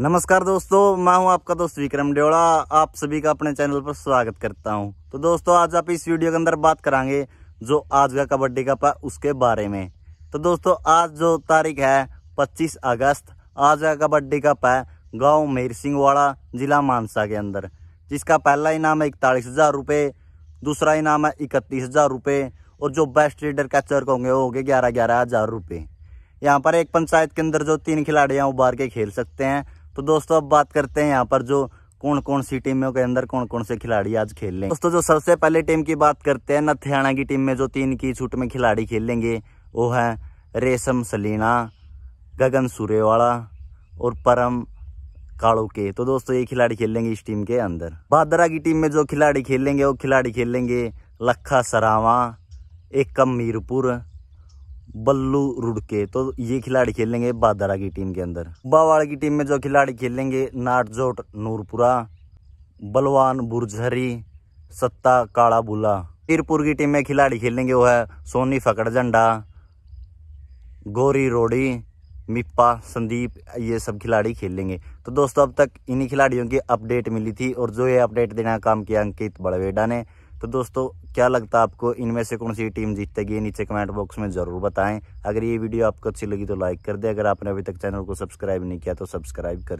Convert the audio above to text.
नमस्कार दोस्तों मैं हूं आपका दोस्त विक्रम डेवड़ा आप सभी का अपने चैनल पर स्वागत करता हूं तो दोस्तों आज आप इस वीडियो के अंदर बात करेंगे जो आज का कबड्डी कप है उसके बारे में तो दोस्तों आज जो तारीख है 25 अगस्त आज का कबड्डी कप है गाँव मेर सिंहवाड़ा जिला मानसा के अंदर जिसका पहला इनाम है इकतालीस हज़ार रुपये दूसरा इनाम है इकतीस हज़ार रुपये और जो बेस्ट लीडर कैचर होंगे वो होंगे ग्यारह ग्यारह हज़ार रुपये यहाँ पर एक पंचायत के अंदर जो तीन खिलाड़ी हैं उबार के खेल सकते हैं तो दोस्तों अब बात करते हैं यहाँ पर जो कौन कौन सी टीमों के अंदर कौन कौन से खिलाड़ी आज खेल लें दोस्तों जो सबसे पहले टीम की बात करते हैं नथियाणा की टीम में जो तीन की छूट में खिलाड़ी खेलेंगे वो है रेशम सलीना गगन सूर्यवाड़ा और परम काड़ो के तो दोस्तों ये खिलाड़ी खेलेंगे इस टीम के अंदर भादरा की टीम में जो खिलाड़ी खेलेंगे वो खिलाड़ी खेलेंगे लखा सरावा एकम मीरपुर बल्लू रुड़के तो ये खिलाड़ी खेलेंगे बादरा की टीम के अंदर बावाड़ा की टीम में जो खिलाड़ी खेलेंगे नाटजोट नूरपुरा बलवान बुरझरी सत्ता काला बुला पीरपुर की टीम में खिलाड़ी खेलेंगे वो है सोनी फकड़ झंडा गोरी रोड़ी मिप्पा संदीप ये सब खिलाड़ी खेलेंगे तो दोस्तों अब तक इन्हीं खिलाड़ियों की अपडेट मिली थी और जो ये अपडेट देने का काम किया अंकित बड़वेडा ने तो दोस्तों क्या लगता है आपको इनमें से कौन सी टीम जीतेगी नीचे कमेंट बॉक्स में ज़रूर बताएं अगर ये वीडियो आपको अच्छी लगी तो लाइक कर दे अगर आपने अभी तक चैनल को सब्सक्राइब नहीं किया तो सब्सक्राइब कर